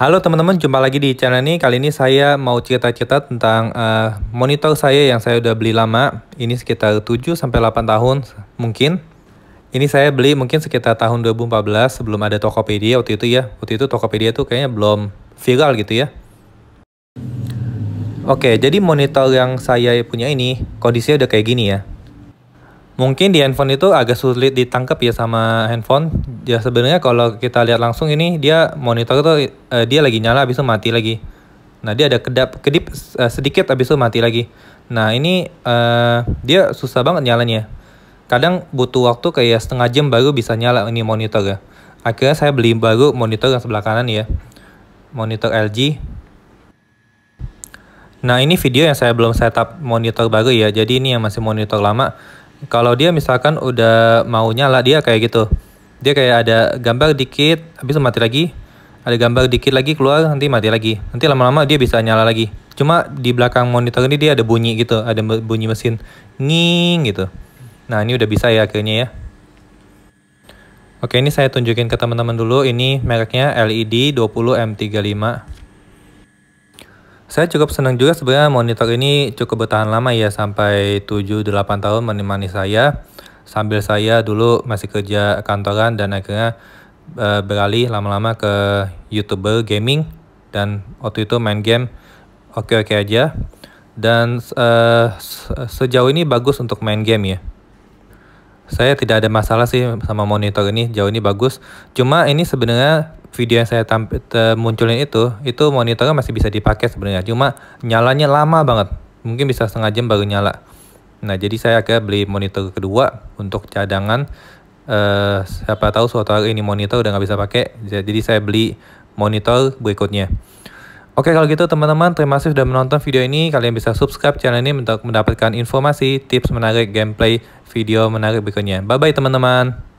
Halo teman-teman, jumpa lagi di channel ini. Kali ini saya mau cerita-cerita tentang uh, monitor saya yang saya udah beli lama. Ini sekitar 7 sampai 8 tahun mungkin. Ini saya beli mungkin sekitar tahun 2014 sebelum ada Tokopedia waktu itu ya. Waktu itu Tokopedia tuh kayaknya belum viral gitu ya. Oke, jadi monitor yang saya punya ini kondisinya udah kayak gini ya mungkin di handphone itu agak sulit ditangkap ya sama handphone ya sebenarnya kalau kita lihat langsung ini dia monitor itu uh, eh, dia lagi nyala habis itu mati lagi nah dia ada kedap kedip uh, sedikit habis itu mati lagi nah ini uh, dia susah banget nyalanya kadang butuh waktu kayak setengah jam baru bisa nyala ini monitor ya akhirnya saya beli baru monitor yang sebelah kanan ya monitor LG nah ini video yang saya belum setup monitor baru ya jadi ini yang masih monitor lama kalau dia misalkan udah maunya lah dia kayak gitu dia kayak ada gambar dikit habis mati lagi ada gambar dikit lagi keluar nanti mati lagi nanti lama-lama dia bisa nyala lagi cuma di belakang monitor ini dia ada bunyi gitu ada bunyi mesin nging gitu nah ini udah bisa ya akhirnya ya Oke ini saya tunjukin ke teman-teman dulu ini mereknya LED 20M35 saya cukup senang juga sebenarnya monitor ini cukup bertahan lama ya sampai 7-8 tahun menemani saya sambil saya dulu masih kerja kantoran dan akhirnya e, beralih lama-lama ke youtuber gaming dan waktu itu main game oke-oke aja dan e, sejauh ini bagus untuk main game ya saya tidak ada masalah sih sama monitor ini jauh ini bagus cuma ini sebenarnya video yang saya tampil, munculin itu, itu monitornya masih bisa dipakai sebenarnya. Cuma nyalanya lama banget. Mungkin bisa setengah jam baru nyala. Nah, jadi saya akhirnya beli monitor kedua untuk cadangan. Uh, siapa tahu suatu hari ini monitor udah nggak bisa pakai. Jadi saya beli monitor berikutnya. Oke kalau gitu teman-teman terima kasih sudah menonton video ini. Kalian bisa subscribe channel ini untuk mendapatkan informasi, tips menarik, gameplay, video menarik berikutnya. Bye-bye teman-teman.